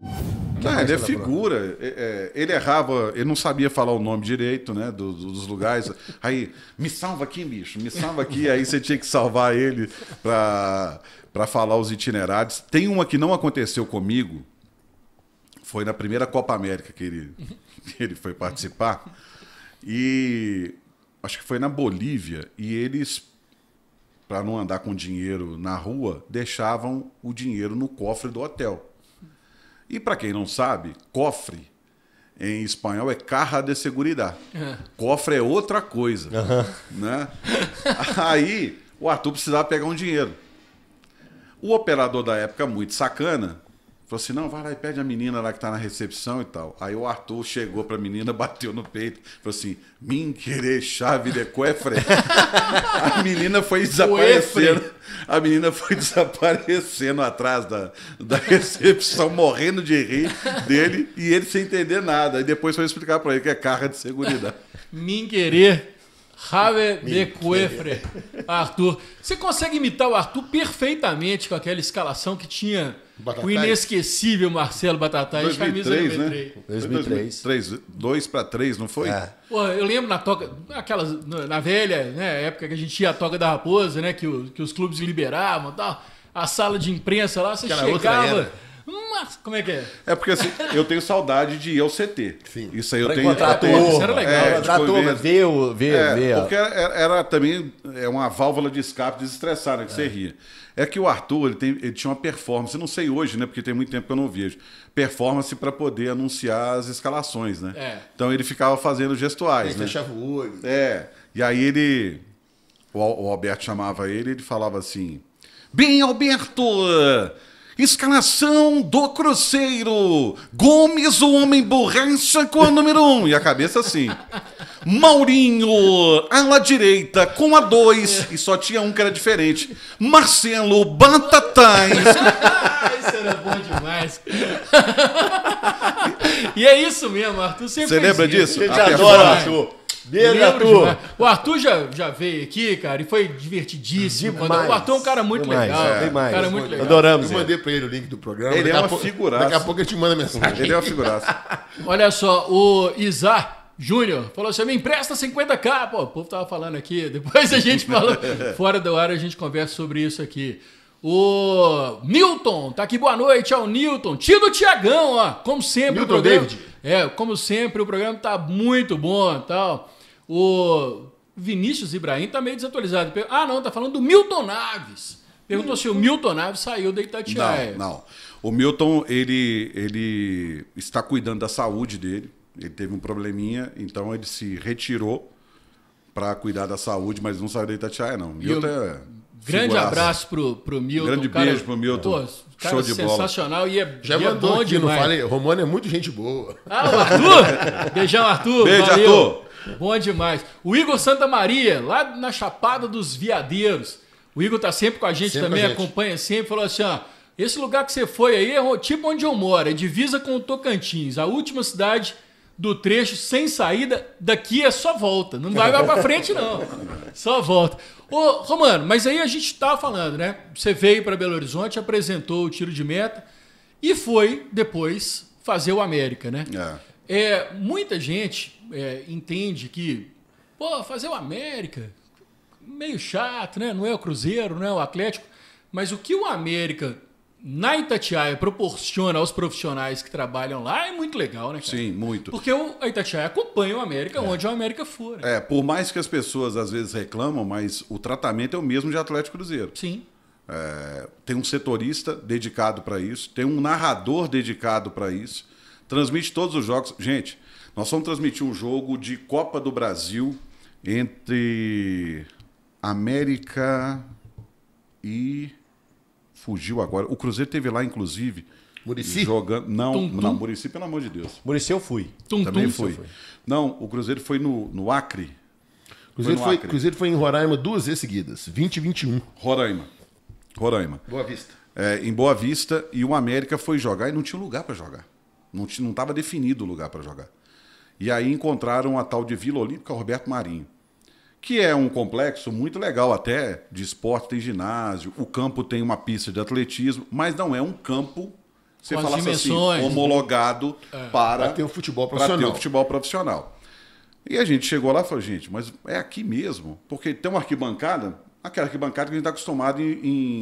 Não, ah, ele é figura. É, é, ele errava, ele não sabia falar o nome direito, né? Do, do, dos lugares. Aí, me salva aqui, bicho, me salva aqui. Aí você tinha que salvar ele para pra falar os itinerários. Tem uma que não aconteceu comigo. Foi na primeira Copa América que ele, que ele foi participar. E acho que foi na Bolívia. E eles, para não andar com dinheiro na rua, deixavam o dinheiro no cofre do hotel. E para quem não sabe, cofre em espanhol é carra de seguridade. Uhum. É. Cofre é outra coisa. Uhum. Né? Aí o Arthur precisava pegar um dinheiro. O operador da época, muito sacana, Falou assim: não, vai lá e pede a menina lá que tá na recepção e tal. Aí o Arthur chegou pra menina, bateu no peito, falou assim: mim querer chave de coefre. a menina foi desaparecendo. A menina foi desaparecendo atrás da, da recepção, morrendo de rir dele e ele sem entender nada. Aí depois foi explicar pra ele que é carga de segurança. mim querer. chave de Coefre, Arthur. Você consegue imitar o Arthur perfeitamente com aquela escalação que tinha Batatais. O inesquecível Marcelo Batatais, 2003, camisa 93. Né? 2003. 2003. 2 para 3, não foi? É. Pô, eu lembro na toca, aquelas, na velha né, época que a gente ia à toca da Raposa, né, que, o, que os clubes liberavam tal, a sala de imprensa lá, você Aquela chegava mas, como é que é? É porque assim, eu tenho saudade de ir ao CT. Sim. Isso aí pra eu tenho. Encontrar tenho, a Isso era legal. É, né? tipo, encontrar ver, o, ver, é, Porque era, era, também é uma válvula de escape desestressada, né, que é. você ria. É que o Arthur, ele, tem, ele tinha uma performance, não sei hoje, né? Porque tem muito tempo que eu não vejo. Performance para poder anunciar as escalações, né? É. Então ele ficava fazendo gestuais, ele né? Fechava o olho. É. E aí ele. O, o Alberto chamava ele e ele falava assim: Bem, Alberto! Escalação do Cruzeiro. Gomes, o homem borracha com a número 1. Um. E a cabeça assim. Maurinho, ala direita, com a 2. E só tinha um que era diferente. Marcelo Batatais. isso era bom demais. e é isso mesmo, Arthur. Você lembra disso? gente adora, Arthur. Beijo, Arthur. Demais. O Arthur já, já veio aqui, cara, e foi divertidíssimo. Demais, o Arthur é um cara muito demais, legal. É, demais. Cara muito legal. Adoramos. Eu mandei pra ele o link do programa. Ele é uma pouco, figuraça. Daqui a pouco eu te mando mensagem. Ele é uma figuraça. Olha só, o Isar Júnior falou assim: me empresta 50k. Pô, o povo tava falando aqui. Depois a gente falou. Fora do ar a gente conversa sobre isso aqui. O Newton, tá aqui, boa noite ao é Newton. Tio do Tiagão, ó. Como sempre, o programa. David. É, como sempre, o programa tá muito bom e tal. O Vinícius Ibrahim tá meio desatualizado. Ah, não, tá falando do Milton Naves. Perguntou se o Milton Naves saiu da Itatiaia. Não, não. O Milton, ele, ele está cuidando da saúde dele. Ele teve um probleminha, então ele se retirou para cuidar da saúde, mas não saiu da Itatiaia, não. Milton eu... é Grande Figuraça. abraço pro, pro Milton. Grande cara, beijo pro Milton. Pô, cara Show de sensacional bola. e é, Já e é bom aqui, demais. não falei. Romano é muito gente boa. Ah, o Arthur! Beijão, Arthur. Beijo, Valeu. Arthur. Bom demais. O Igor Santa Maria, lá na Chapada dos Veadeiros. O Igor tá sempre com a gente sempre também, a gente. acompanha sempre, falou assim: ó, esse lugar que você foi aí é tipo onde eu moro, é divisa com o Tocantins, a última cidade do trecho sem saída, daqui é só volta. Não vai mais para frente, não. Só volta. Ô, Romano, mas aí a gente estava tá falando, né? Você veio para Belo Horizonte, apresentou o tiro de meta e foi depois fazer o América, né? É. é muita gente é, entende que, pô, fazer o América, meio chato, né? Não é o Cruzeiro, não é o Atlético. Mas o que o América na Itatiaia proporciona aos profissionais que trabalham lá é muito legal, né? Cara? Sim, muito. Porque o, a Itatiaia acompanha o América é. onde o América for. Né? É, por mais que as pessoas às vezes reclamam, mas o tratamento é o mesmo de Atlético Cruzeiro. Sim. É, tem um setorista dedicado para isso, tem um narrador dedicado para isso, transmite todos os jogos. Gente, nós vamos transmitir um jogo de Copa do Brasil entre América e fugiu agora. O Cruzeiro teve lá, inclusive. Murici? Jogando. Não, tum, tum. não, Murici, pelo amor de Deus. Murici eu fui. Tum, Também tum. fui. Não, o Cruzeiro foi no, no Acre. Cruzeiro foi, Cruzeiro foi em Roraima duas vezes seguidas, 20 e 21. Roraima. Roraima. Boa Vista. É, em Boa Vista, e o América foi jogar e não tinha lugar para jogar. Não estava definido o lugar para jogar. E aí encontraram a tal de Vila Olímpica Roberto Marinho que é um complexo muito legal até de esporte, tem ginásio, o campo tem uma pista de atletismo, mas não é um campo você fala assim, homologado é, para, ter o futebol profissional. ter o futebol profissional. E a gente chegou lá e falou, gente, mas é aqui mesmo? Porque tem uma arquibancada, aquela arquibancada que a gente está acostumado em,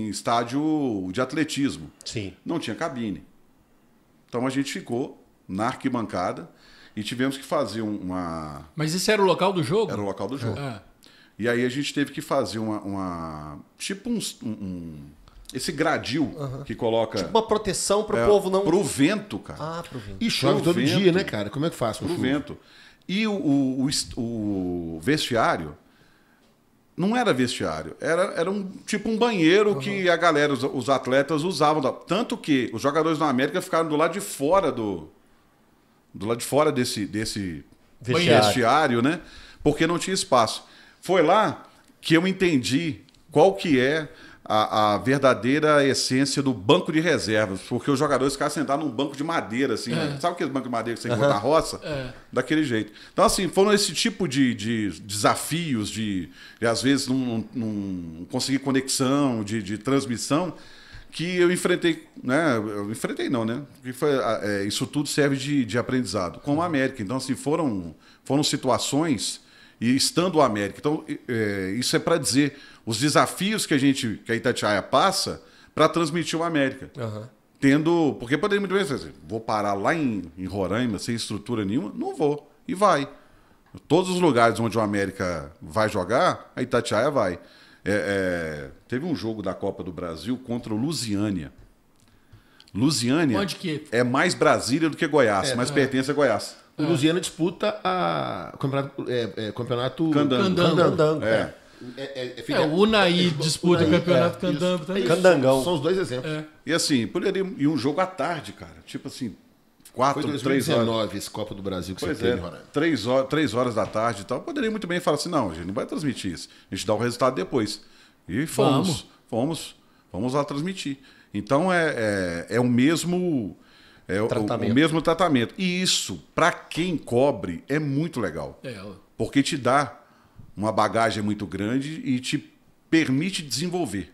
em, estádio de atletismo. Sim. Não tinha cabine. Então a gente ficou na arquibancada e tivemos que fazer uma. Mas esse era o local do jogo? Era o local do jogo. É. E aí a gente teve que fazer uma. uma tipo um, um esse gradil uhum. que coloca. Tipo uma proteção para o é, povo não. Pro vento, cara. Ah, pro vento. E chove todo vento, dia, né, cara? Como é que faz? Pro chuva? vento. E o, o, o, vestiário não era vestiário, era, era um tipo um banheiro uhum. que a galera, os, os atletas usavam. Tanto que os jogadores da América ficaram do lado de fora do. Do lado de fora desse, desse vestiário, vestiário né? Porque não tinha espaço. Foi lá que eu entendi qual que é a, a, verdadeira essência do banco de reservas, porque os jogadores ficaram sentados num banco de madeira, assim, né? é. sabe aquele banco de madeira que você encontra uhum. na roça? É. Daquele jeito. Então, assim, foram esse tipo de, de desafios, de, de, às vezes não, não conseguir conexão, de, de, transmissão, que eu enfrentei, né? Eu enfrentei não, né? Foi, é, isso tudo serve de, aprendizado, com a América. Então, assim, foram, foram situações e estando o América. Então, é, isso é para dizer os desafios que a gente, que a Itatiaia passa para transmitir o América. Uhum. Tendo. Porque poderia muito bem dizer, assim, vou parar lá em, em Roraima sem estrutura nenhuma? Não vou. E vai. Todos os lugares onde o América vai jogar, a Itatiaia vai. É, é, teve um jogo da Copa do Brasil contra o Lusiânia. Lusiânia que... é mais Brasília do que Goiás, é, mas é. pertence a Goiás. O ah. disputa a campeonato, é, é, campeonato Candango. Candango. Candango é. É, é, é, é, é o Unai disputa o campeonato é, Candango. Tá isso, Candangão. São os dois exemplos. E assim, poderia um jogo à tarde, cara. Tipo assim, quatro, Foi 2019 três horas. esse Copa do Brasil que pois você é, teve, Ronaldo. Três horas, três horas da tarde e tal. Poderia muito bem falar assim, não, a gente não vai transmitir isso. A gente dá o resultado depois. E fomos. Vamos. Fomos. vamos lá transmitir. Então é, é, é o mesmo é o, o, mesmo tratamento. E isso, para quem cobre, é muito legal. É. Porque te dá uma bagagem muito grande e te permite desenvolver.